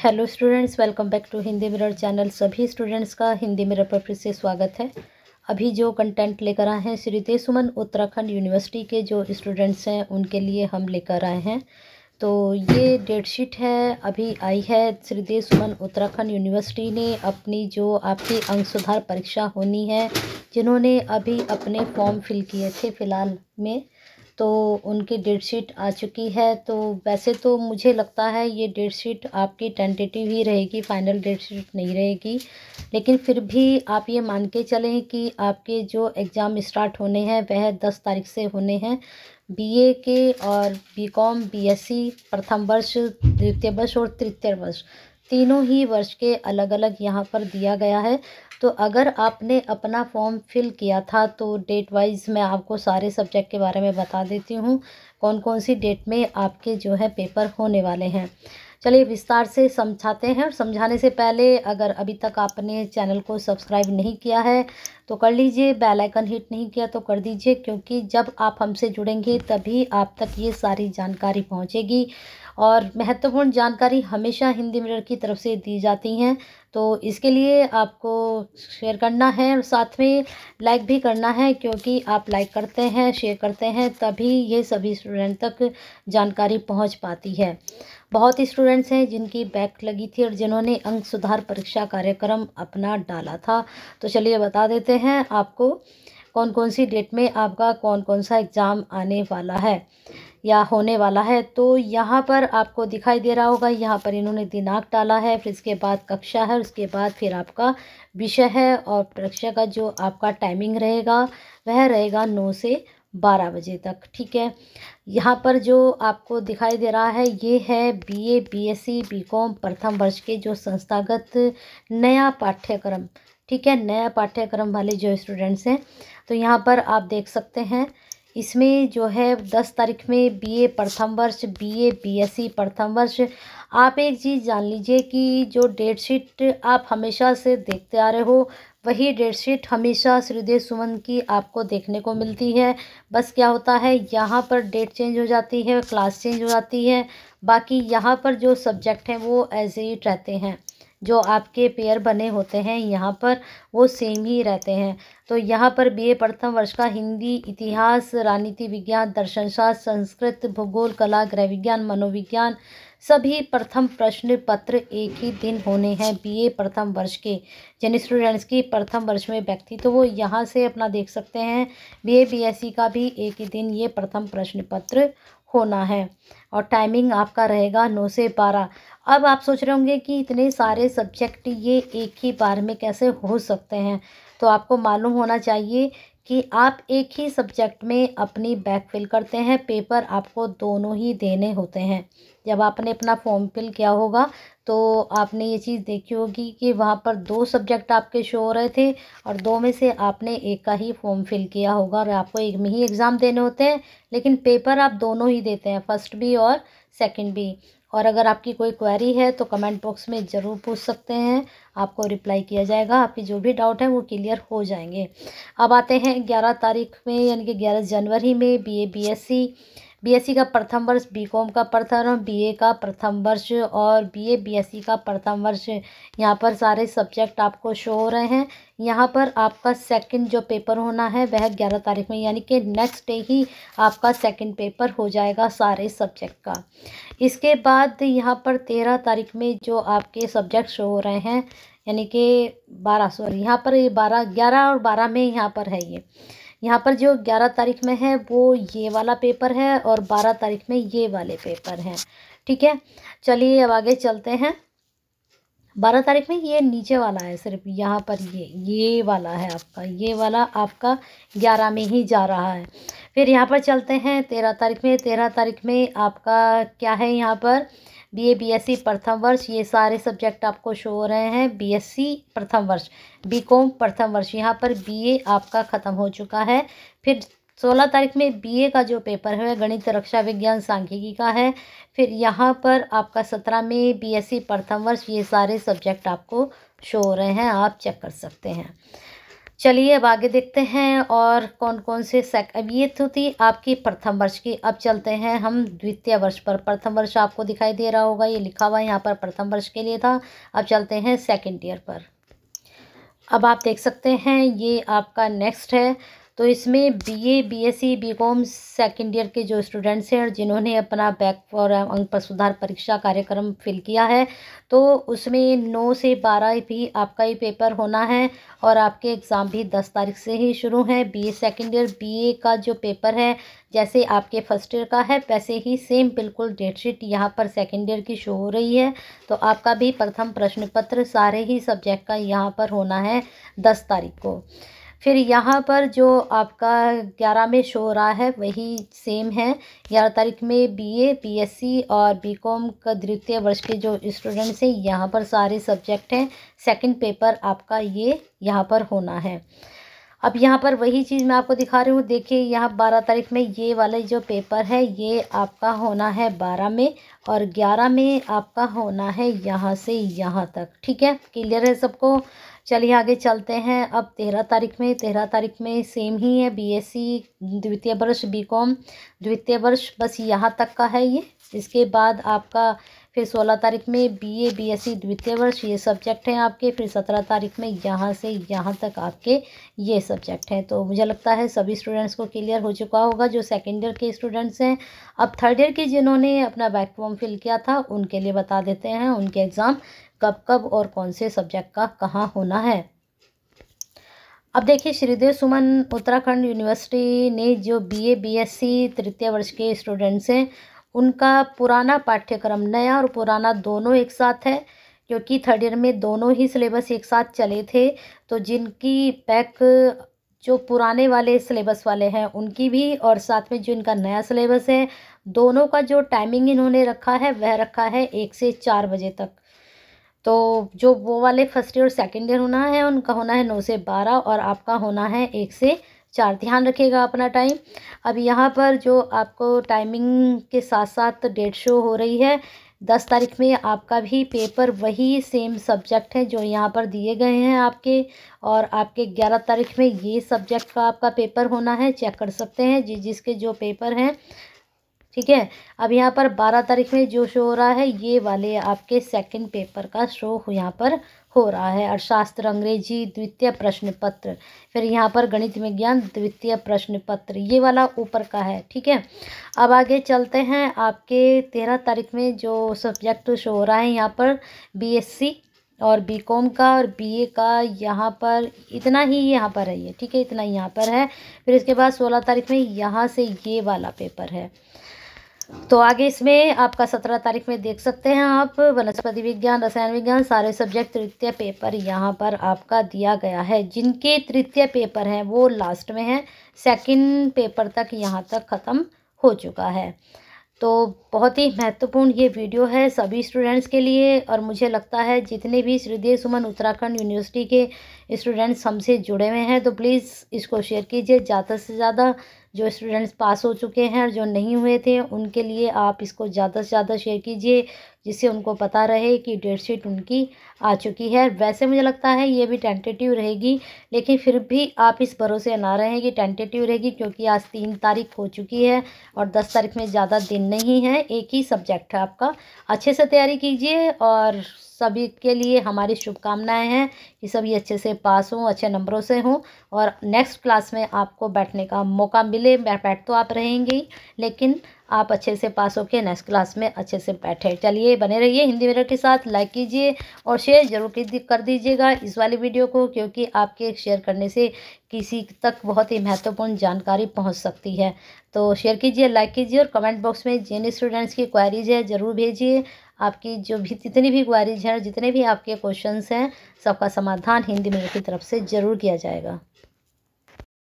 hello students welcome back to Hindi Mirror channel सभी students का Hindi mirror पर फिर से स्वागत है अभी जो कंटेंट लेकर आए हैं श्री देसुमन उत्तराखंड यूनिवर्सिटी के जो स्टूडेंट्स हैं उनके लिए हम लेकर आए हैं तो ये डेट शीट है अभी आई है श्री देसुमन उत्तराखंड यूनिवर्सिटी ने अपनी जो आपकी अंग सुधार परीक्षा होनी है जिन्होंने अभी अपने फॉर्म फिल किए थे फ़िलहाल में तो उनकी डेट शीट आ चुकी है तो वैसे तो मुझे लगता है ये डेट शीट आपकी टेंटेटिव ही रहेगी फाइनल डेट शीट नहीं रहेगी लेकिन फिर भी आप ये मान के चलें कि आपके जो एग्ज़ाम स्टार्ट होने हैं वह दस तारीख से होने हैं बीए के और बीकॉम बीएससी प्रथम वर्ष द्वितीय वर्ष और तृतीय वर्ष तीनों ही वर्ष के अलग अलग यहाँ पर दिया गया है तो अगर आपने अपना फॉर्म फिल किया था तो डेट वाइज मैं आपको सारे सब्जेक्ट के बारे में बता देती हूँ कौन कौन सी डेट में आपके जो है पेपर होने वाले हैं चलिए विस्तार से समझाते हैं और समझाने से पहले अगर अभी तक आपने चैनल को सब्सक्राइब नहीं किया है तो कर लीजिए बेल आइकन हिट नहीं किया तो कर दीजिए क्योंकि जब आप हमसे जुड़ेंगे तभी आप तक ये सारी जानकारी पहुंचेगी और महत्वपूर्ण जानकारी हमेशा हिंदी मिरर की तरफ से दी जाती हैं तो इसके लिए आपको शेयर करना है और साथ में लाइक भी करना है क्योंकि आप लाइक करते हैं शेयर करते हैं तभी ये सभी स्टूडेंट तक जानकारी पहुंच पाती है बहुत ही स्टूडेंट्स हैं जिनकी बैक लगी थी और जिन्होंने अंक सुधार परीक्षा कार्यक्रम अपना डाला था तो चलिए बता देते हैं हैं आपको कौन कौन सी डेट में आपका कौन कौन सा एग्ज़ाम आने वाला है या होने वाला है तो यहाँ पर आपको दिखाई दे रहा होगा यहाँ पर इन्होंने दिनांक डाला है फिर इसके बाद कक्षा है उसके बाद फिर आपका विषय है और परीक्षा का जो आपका टाइमिंग रहेगा वह रहेगा नौ से बारह बजे तक ठीक है यहाँ पर जो आपको दिखाई दे रहा है ये है बीए बीएससी बीकॉम प्रथम वर्ष के जो संस्थागत नया पाठ्यक्रम ठीक है नया पाठ्यक्रम वाले जो स्टूडेंट्स हैं तो यहाँ पर आप देख सकते हैं इसमें जो है दस तारीख में बीए प्रथम वर्ष बीए बीएससी e प्रथम वर्ष आप एक चीज़ जान लीजिए कि जो डेट शीट आप हमेशा से देखते आ रहे हो वही डेट शीट हमेशा श्रीदेव सुमन की आपको देखने को मिलती है बस क्या होता है यहाँ पर डेट चेंज हो जाती है क्लास चेंज हो जाती है बाकी यहाँ पर जो सब्जेक्ट हैं वो एज इट रहते हैं जो आपके पेयर बने होते हैं यहाँ पर वो सेम ही रहते हैं तो यहाँ पर बीए प्रथम वर्ष का हिंदी इतिहास राजनीति विज्ञान दर्शनशास्त्र संस्कृत भूगोल कला गृह विज्ञान मनोविज्ञान सभी प्रथम प्रश्न पत्र एक ही दिन होने हैं बीए प्रथम वर्ष के जिन स्टूडेंट्स की प्रथम वर्ष में व्यक्ति तो वो यहाँ से अपना देख सकते हैं बीए बीएससी का भी एक ही दिन ये प्रथम प्रश्न पत्र होना है और टाइमिंग आपका रहेगा नौ से बारह अब आप सोच रहे होंगे कि इतने सारे सब्जेक्ट ये एक ही बार में कैसे हो सकते हैं तो आपको मालूम होना चाहिए कि आप एक ही सब्जेक्ट में अपनी बैक फिल करते हैं पेपर आपको दोनों ही देने होते हैं जब आपने अपना फॉर्म फिल किया होगा तो आपने ये चीज़ देखी होगी कि वहाँ पर दो सब्जेक्ट आपके शो हो रहे थे और दो में से आपने एक का ही फॉर्म फिल किया होगा और आपको एक में ही एग्ज़ाम देने होते हैं लेकिन पेपर आप दोनों ही देते हैं फर्स्ट भी और सेकेंड भी और अगर आपकी कोई क्वेरी है तो कमेंट बॉक्स में ज़रूर पूछ सकते हैं आपको रिप्लाई किया जाएगा आपकी जो भी डाउट है वो क्लियर हो जाएंगे अब आते हैं ग्यारह तारीख में यानी कि ग्यारह जनवरी में B A B S C BSc का प्रथम वर्ष बीकॉम का प्रथम बीए का प्रथम वर्ष और बीए बीएससी का प्रथम वर्ष यहाँ पर सारे सब्जेक्ट आपको शो हो रहे हैं यहाँ पर आपका सेकंड जो पेपर होना है वह ग्यारह तारीख में यानी कि नेक्स्ट डे ही आपका सेकंड पेपर हो जाएगा सारे सब्जेक्ट का इसके बाद यहाँ पर तेरह तारीख में जो आपके सब्जेक्ट शो हो रहे हैं यानी कि बारह सॉरी यहाँ पर ये बारह ग्यारह और बारह में यहाँ पर है ये यहाँ पर जो ग्यारह तारीख में है वो ये वाला पेपर है और बारह तारीख में ये वाले पेपर हैं ठीक है चलिए अब आगे चलते हैं बारह तारीख में ये नीचे वाला है सिर्फ यहाँ पर ये ये वाला है आपका ये वाला आपका ग्यारह में ही जा रहा है फिर यहाँ पर चलते हैं तेरह तारीख में तेरह तारीख में आपका क्या है यहाँ पर बीए बीएससी e, प्रथम वर्ष ये सारे सब्जेक्ट आपको शो हो रहे हैं बीएससी e, प्रथम वर्ष बीकॉम प्रथम वर्ष यहाँ पर बीए आपका ख़त्म हो चुका है फिर सोलह तारीख में बीए का जो पेपर है गणित रक्षा विज्ञान सांख्यिकी का है फिर यहाँ पर आपका सत्रह में बी e, प्रथम वर्ष ये सारे सब्जेक्ट आपको शो हो रहे हैं आप चेक कर सकते हैं चलिए अब आगे देखते हैं और कौन कौन से सेक अब ये तो थी आपकी प्रथम वर्ष की अब चलते हैं हम द्वितीय वर्ष पर प्रथम वर्ष आपको दिखाई दे रहा होगा ये लिखा हुआ यहाँ पर प्रथम वर्ष के लिए था अब चलते हैं सेकेंड ईयर पर अब आप देख सकते हैं ये आपका नेक्स्ट है तो इसमें BA BSc BCom second year के जो स्टूडेंट्स हैं जिन्होंने अपना बैक और अंग पर सुधार परीक्षा कार्यक्रम फिल किया है तो उसमें नौ से बारह भी आपका ही पेपर होना है और आपके एग्ज़ाम भी दस तारीख से ही शुरू है बीए सेकेंड ईयर बीए का जो पेपर है जैसे आपके फर्स्ट ईयर का है वैसे ही सेम बिल्कुल डेट शीट यहाँ पर सेकेंड ईयर की शो हो रही है तो आपका भी प्रथम प्रश्न पत्र सारे ही सब्जेक्ट का यहाँ पर होना है दस तारीख को फिर यहाँ पर जो आपका ग्यारह में शो हो रहा है वही सेम है ग्यारह तारीख में बीए बीएससी और बीकॉम का द्वितीय वर्ष के जो स्टूडेंट्स हैं यहाँ पर सारे सब्जेक्ट हैं सेकंड पेपर आपका ये यहाँ पर होना है अब यहाँ पर वही चीज़ मैं आपको दिखा रही हूँ देखिए यहाँ बारह तारीख में ये वाला जो पेपर है ये आपका होना है बारह में और ग्यारह में आपका होना है यहाँ से यहाँ तक ठीक है क्लियर है सबको चलिए आगे चलते हैं अब तेरह तारीख में तेरह तारीख में सेम ही है बीएससी e, द्वितीय वर्ष बीकॉम द्वितीय वर्ष बस यहाँ तक का है ये इसके बाद आपका फिर सोलह तारीख में B A B S C द्वितीय वर्ष ये सब्जेक्ट हैं आपके फिर सत्रह तारीख में यहाँ से यहाँ तक आपके ये सब्जेक्ट हैं तो मुझे लगता है सभी स्टूडेंट्स को क्लियर हो चुका होगा जो सेकेंड ईयर के स्टूडेंट्स हैं अब थर्ड ईयर के जिन्होंने अपना बैक फॉर्म फिल किया था उनके लिए बता देते हैं उनके एग्ज़ाम कब कब और कौन से सब्जेक्ट का कहाँ होना है अब देखिए श्रीदेव सुमन उत्तराखंड यूनिवर्सिटी ने जो बीए बीएससी तृतीय वर्ष के स्टूडेंट्स हैं उनका पुराना पाठ्यक्रम नया और पुराना दोनों एक साथ है क्योंकि थर्ड ईयर में दोनों ही सिलेबस एक साथ चले थे तो जिनकी पैक जो पुराने वाले सिलेबस वाले हैं उनकी भी और साथ में जो इनका नया सिलेबस है दोनों का जो टाइमिंग इन्होंने रखा है वह रखा है एक से चार बजे तक तो जो वो वाले फर्स्ट ईयर और सेकेंड ईयर होना है उनका होना है नौ से बारह और आपका होना है एक से चार ध्यान रखेगा अपना टाइम अब यहाँ पर जो आपको टाइमिंग के साथ साथ डेट शो हो रही है दस तारीख में आपका भी पेपर वही सेम सब्जेक्ट है जो यहाँ पर दिए गए हैं आपके और आपके ग्यारह तारीख में ये सब्जेक्ट का आपका पेपर होना है चेक कर सकते हैं जिस जिसके जो पेपर हैं ठीक है अब यहाँ पर बारह तारीख में जो शो हो रहा है ये वाले आपके सेकंड पेपर का शो यहाँ पर हो रहा है अर्थशास्त्र अंग्रेजी द्वितीय प्रश्न पत्र फिर यहाँ पर गणित विज्ञान द्वितीय प्रश्न पत्र ये वाला ऊपर का है ठीक है अब आगे चलते हैं आपके तेरह तारीख में जो सब्जेक्ट शो हो रहा है यहाँ पर बीएससी और बीकॉम का और बीए का यहाँ पर इतना ही यहाँ पर है ये ठीक है इतना यहाँ पर है फिर इसके बाद सोलह तारीख में यहाँ से ये वाला पेपर है तो आगे इसमें आपका सत्रह तारीख में देख सकते हैं आप वनस्पति विज्ञान रसायन विज्ञान सारे सब्जेक्ट तृतीय पेपर यहाँ पर आपका दिया गया है जिनके तृतीय पेपर हैं वो लास्ट में हैं सेकंड पेपर तक यहाँ तक ख़त्म हो चुका है तो बहुत ही महत्वपूर्ण ये वीडियो है सभी स्टूडेंट्स के लिए और मुझे लगता है जितने भी श्रीदेव सुमन उत्तराखंड यूनिवर्सिटी के स्टूडेंट्स हमसे जुड़े हुए हैं तो प्लीज़ इसको शेयर कीजिए ज़्यादा से ज़्यादा जो स्टूडेंट्स पास हो चुके हैं और जो नहीं हुए थे उनके लिए आप इसको ज़्यादा से ज़्यादा शेयर कीजिए जिससे उनको पता रहे कि डेट शीट उनकी आ चुकी है वैसे मुझे लगता है ये भी टेंटेटिव रहेगी लेकिन फिर भी आप इस भरोसे ना रहें कि टेंटेटिव रहेगी क्योंकि आज तीन तारीख हो चुकी है और दस तारीख में ज़्यादा दिन नहीं है एक ही सब्जेक्ट है आपका अच्छे से तैयारी कीजिए और सभी के लिए हमारी शुभकामनाएं हैं कि सभी अच्छे से पास हों अच्छे नंबरों से हों और नेक्स्ट क्लास में आपको बैठने का मौका मिले बैठ तो आप रहेंगे लेकिन आप अच्छे से पास होके नेक्स्ट क्लास में अच्छे से बैठे चलिए बने रहिए हिंदी मेरा के साथ लाइक कीजिए और शेयर जरूर कर दीजिएगा इस वाली वीडियो को क्योंकि आपके शेयर करने से किसी तक बहुत ही महत्वपूर्ण जानकारी पहुंच सकती है तो शेयर कीजिए लाइक कीजिए और कमेंट बॉक्स में जिन स्टूडेंट्स की क्वारीज है ज़रूर भेजिए आपकी जो भी जितनी भी क्वारीज हैं जितने भी आपके क्वेश्चन हैं सबका समाधान हिंदी मीडियम की तरफ से ज़रूर किया जाएगा